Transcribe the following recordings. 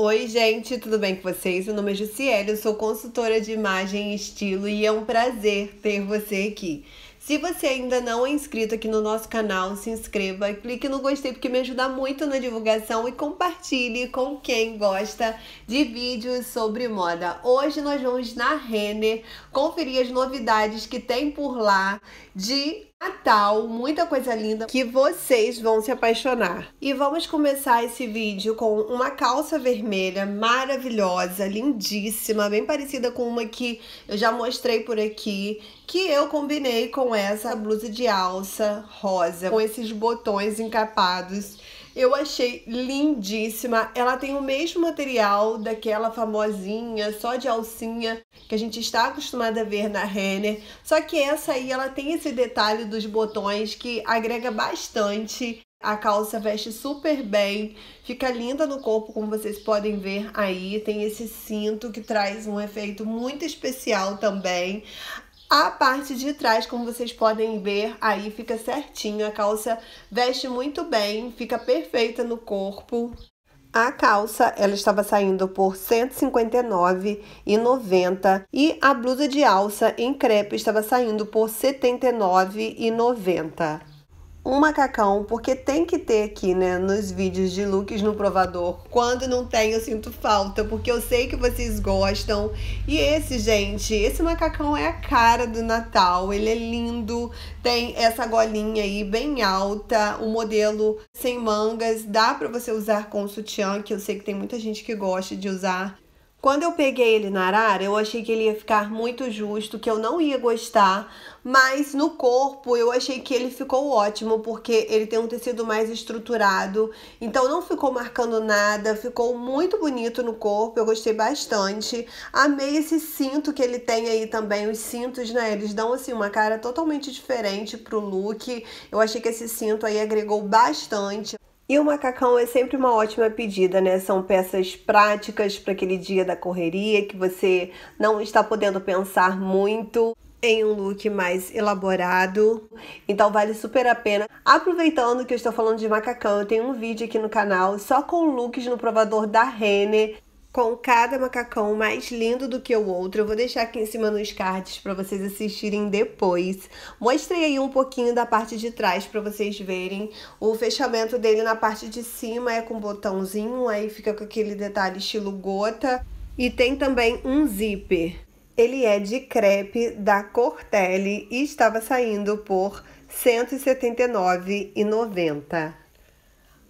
Oi, gente, tudo bem com vocês? Meu nome é Jussiele, eu sou consultora de imagem e estilo e é um prazer ter você aqui. Se você ainda não é inscrito aqui no nosso canal, se inscreva, clique no gostei porque me ajuda muito na divulgação e compartilhe com quem gosta de vídeos sobre moda. Hoje nós vamos na Renner conferir as novidades que tem por lá de Natal, muita coisa linda que vocês vão se apaixonar. E vamos começar esse vídeo com uma calça vermelha maravilhosa, lindíssima, bem parecida com uma que eu já mostrei por aqui, que eu combinei com essa blusa de alça rosa, com esses botões encapados eu achei lindíssima. Ela tem o mesmo material daquela famosinha, só de alcinha, que a gente está acostumada a ver na Renner. Só que essa aí, ela tem esse detalhe dos botões que agrega bastante. A calça veste super bem, fica linda no corpo, como vocês podem ver aí. Tem esse cinto que traz um efeito muito especial também. A parte de trás, como vocês podem ver, aí fica certinho. A calça veste muito bem, fica perfeita no corpo. A calça, ela estava saindo por R$ 159,90 e a blusa de alça em crepe estava saindo por R$ 79,90 um macacão, porque tem que ter aqui, né, nos vídeos de looks no provador. Quando não tem, eu sinto falta, porque eu sei que vocês gostam. E esse, gente, esse macacão é a cara do Natal, ele é lindo, tem essa golinha aí bem alta, o um modelo sem mangas, dá pra você usar com sutiã, que eu sei que tem muita gente que gosta de usar quando eu peguei ele na arara, eu achei que ele ia ficar muito justo, que eu não ia gostar, mas no corpo eu achei que ele ficou ótimo, porque ele tem um tecido mais estruturado, então não ficou marcando nada, ficou muito bonito no corpo, eu gostei bastante. Amei esse cinto que ele tem aí também, os cintos, né, eles dão assim uma cara totalmente diferente pro look, eu achei que esse cinto aí agregou bastante. E o macacão é sempre uma ótima pedida, né? São peças práticas para aquele dia da correria que você não está podendo pensar muito em um look mais elaborado, então vale super a pena. Aproveitando que eu estou falando de macacão, eu tenho um vídeo aqui no canal só com looks no provador da Renner com cada macacão mais lindo do que o outro. Eu vou deixar aqui em cima nos cards para vocês assistirem depois. Mostrei aí um pouquinho da parte de trás para vocês verem. O fechamento dele na parte de cima é com botãozinho, aí fica com aquele detalhe estilo gota. E tem também um zíper. Ele é de crepe da Cortelli e estava saindo por R$ 179,90.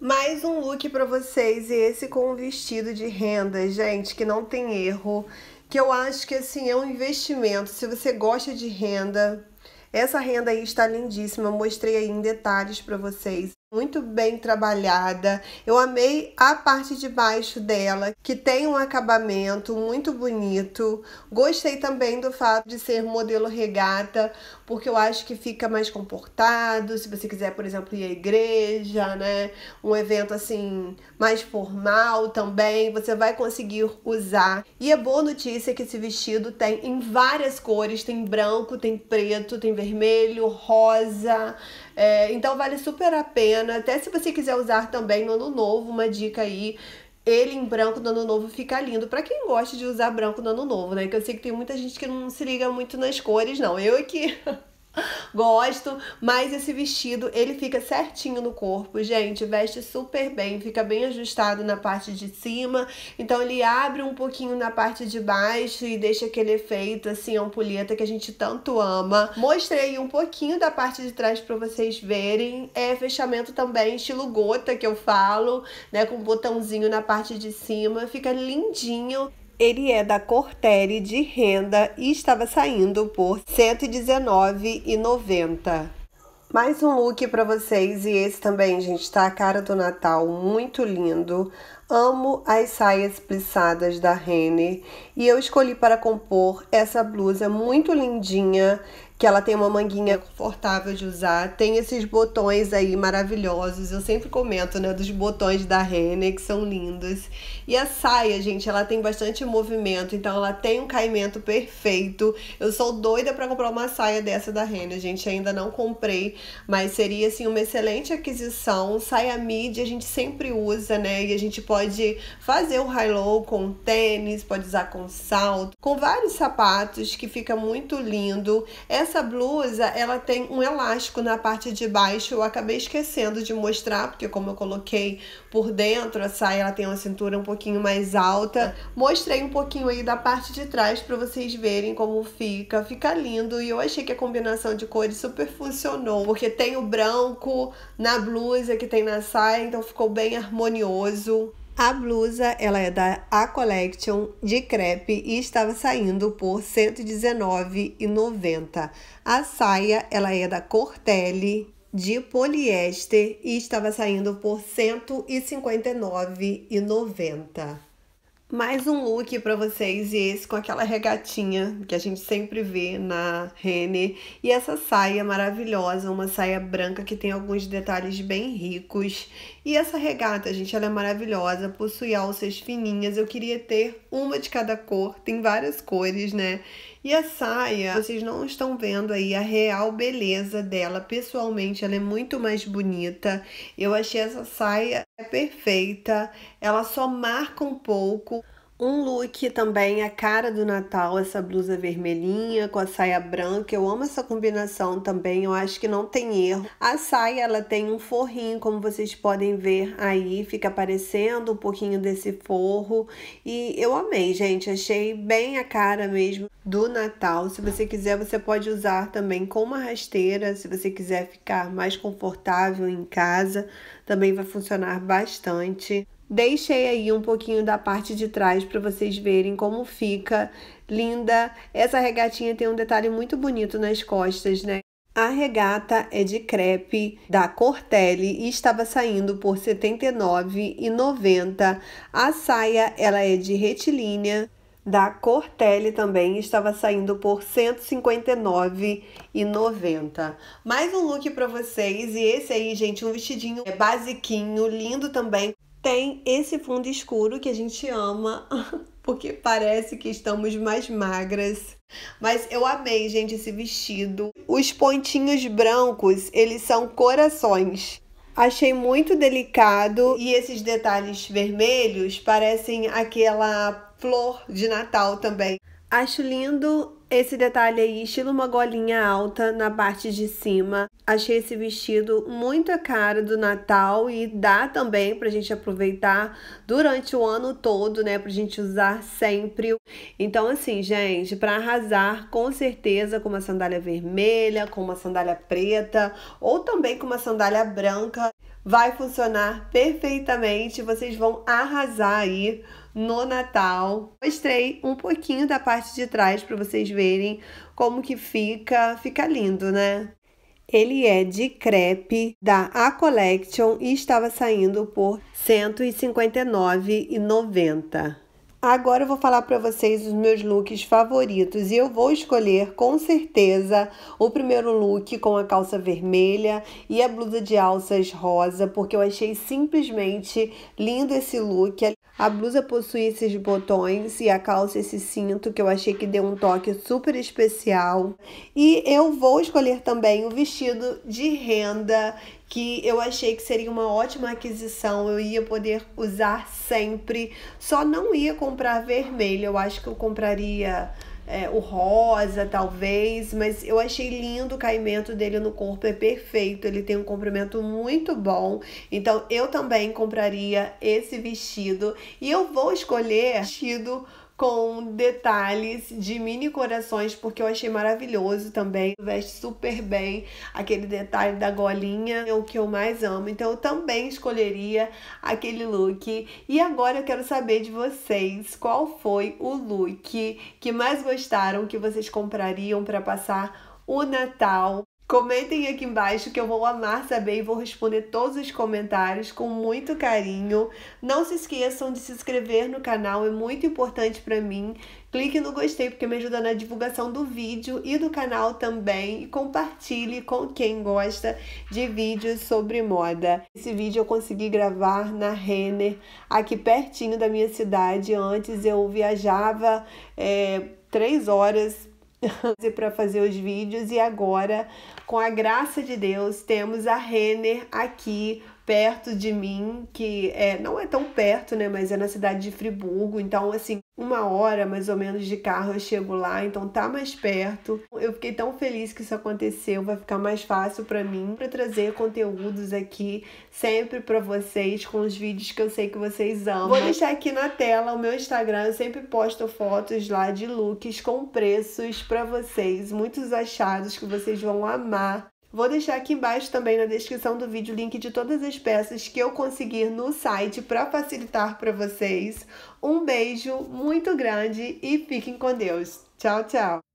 Mais um look para vocês e esse com um vestido de renda, gente, que não tem erro, que eu acho que assim é um investimento. Se você gosta de renda, essa renda aí está lindíssima, eu mostrei aí em detalhes para vocês muito bem trabalhada. Eu amei a parte de baixo dela, que tem um acabamento muito bonito. Gostei também do fato de ser modelo regata, porque eu acho que fica mais comportado. Se você quiser, por exemplo, ir à igreja, né? Um evento assim mais formal também, você vai conseguir usar. E a boa notícia é que esse vestido tem em várias cores, tem branco, tem preto, tem vermelho, rosa, é, então vale super a pena. Até se você quiser usar também no ano novo, uma dica aí. Ele em branco no ano novo fica lindo. para quem gosta de usar branco no ano novo, né? Que eu sei que tem muita gente que não se liga muito nas cores, não. Eu é que Gosto, mas esse vestido, ele fica certinho no corpo, gente. Veste super bem, fica bem ajustado na parte de cima. Então ele abre um pouquinho na parte de baixo e deixa aquele efeito, assim, ampulheta que a gente tanto ama. Mostrei um pouquinho da parte de trás pra vocês verem. É fechamento também, estilo gota que eu falo, né? Com botãozinho na parte de cima. Fica lindinho. Ele é da Cortele de renda e estava saindo por R$ 119,90. Mais um look para vocês e esse também, gente, está a cara do Natal, muito lindo. Amo as saias plissadas da Rene e eu escolhi para compor essa blusa muito lindinha que ela tem uma manguinha confortável de usar, tem esses botões aí maravilhosos, eu sempre comento, né, dos botões da Renner, que são lindos. E a saia, gente, ela tem bastante movimento, então ela tem um caimento perfeito. Eu sou doida para comprar uma saia dessa da Renner, gente, ainda não comprei, mas seria assim uma excelente aquisição. Saia midi a gente sempre usa, né, e a gente pode fazer o high low com tênis, pode usar com salto, com vários sapatos que fica muito lindo. Essa essa blusa, ela tem um elástico na parte de baixo. Eu acabei esquecendo de mostrar, porque como eu coloquei por dentro, a saia ela tem uma cintura um pouquinho mais alta. Mostrei um pouquinho aí da parte de trás para vocês verem como fica. Fica lindo e eu achei que a combinação de cores super funcionou, porque tem o branco na blusa que tem na saia, então ficou bem harmonioso. A blusa, ela é da A Collection de crepe e estava saindo por R$ 119,90. A saia, ela é da Cortelli de poliéster e estava saindo por R$ 159,90. Mais um look para vocês e esse com aquela regatinha que a gente sempre vê na Renner e essa saia maravilhosa, uma saia branca que tem alguns detalhes bem ricos. E essa regata, gente, ela é maravilhosa, possui alças fininhas. Eu queria ter uma de cada cor, tem várias cores, né? E a saia, vocês não estão vendo aí a real beleza dela. Pessoalmente, ela é muito mais bonita. Eu achei essa saia perfeita. Ela só marca um pouco um look também, a cara do Natal, essa blusa vermelhinha com a saia branca. Eu amo essa combinação também, eu acho que não tem erro. A saia, ela tem um forrinho, como vocês podem ver aí. Fica aparecendo um pouquinho desse forro. E eu amei, gente. Achei bem a cara mesmo do Natal. Se você quiser, você pode usar também com uma rasteira. Se você quiser ficar mais confortável em casa, também vai funcionar bastante. Deixei aí um pouquinho da parte de trás para vocês verem como fica linda. Essa regatinha tem um detalhe muito bonito nas costas, né? A regata é de crepe da Cortelli e estava saindo por R$ 79,90. A saia ela é de retilínea da Cortelli também estava saindo por R$ 159,90. Mais um look para vocês e esse aí, gente, um vestidinho é basiquinho, lindo também, tem esse fundo escuro que a gente ama, porque parece que estamos mais magras. Mas eu amei, gente, esse vestido. Os pontinhos brancos, eles são corações. Achei muito delicado e esses detalhes vermelhos parecem aquela flor de Natal também. Acho lindo esse detalhe aí, estilo uma golinha alta na parte de cima. Achei esse vestido muito a cara do Natal e dá também pra gente aproveitar durante o ano todo, né? Pra gente usar sempre. Então, assim, gente, pra arrasar, com certeza, com uma sandália vermelha, com uma sandália preta ou também com uma sandália branca vai funcionar perfeitamente, vocês vão arrasar aí no Natal. Mostrei um pouquinho da parte de trás para vocês verem como que fica, fica lindo, né? Ele é de crepe da A Collection e estava saindo por R$ 159,90. Agora eu vou falar para vocês os meus looks favoritos e eu vou escolher com certeza o primeiro look com a calça vermelha e a blusa de alças rosa, porque eu achei simplesmente lindo esse look. A blusa possui esses botões e a calça esse cinto que eu achei que deu um toque super especial. E eu vou escolher também o vestido de renda que eu achei que seria uma ótima aquisição, eu ia poder usar sempre. Só não ia comprar vermelho, eu acho que eu compraria é, o rosa, talvez, mas eu achei lindo o caimento dele no corpo, é perfeito, ele tem um comprimento muito bom. Então eu também compraria esse vestido e eu vou escolher vestido com detalhes de mini corações, porque eu achei maravilhoso também. Veste super bem aquele detalhe da golinha, é o que eu mais amo. Então eu também escolheria aquele look. E agora eu quero saber de vocês qual foi o look que mais gostaram, que vocês comprariam para passar o Natal. Comentem aqui embaixo que eu vou amar saber e vou responder todos os comentários com muito carinho. Não se esqueçam de se inscrever no canal, é muito importante para mim. Clique no gostei porque me ajuda na divulgação do vídeo e do canal também. E compartilhe com quem gosta de vídeos sobre moda. Esse vídeo eu consegui gravar na Renner, aqui pertinho da minha cidade. Antes eu viajava é, três horas e para fazer os vídeos e agora, com a graça de Deus, temos a Renner aqui perto de mim, que é, não é tão perto, né? Mas é na cidade de Friburgo. Então, assim, uma hora mais ou menos de carro eu chego lá, então tá mais perto. Eu fiquei tão feliz que isso aconteceu, vai ficar mais fácil para mim para trazer conteúdos aqui sempre para vocês com os vídeos que eu sei que vocês amam. Vou deixar aqui na tela o meu Instagram, eu sempre posto fotos lá de looks com preços para vocês, muitos achados que vocês vão amar. Vou deixar aqui embaixo também na descrição do vídeo o link de todas as peças que eu conseguir no site para facilitar para vocês. Um beijo muito grande e fiquem com Deus. Tchau, tchau!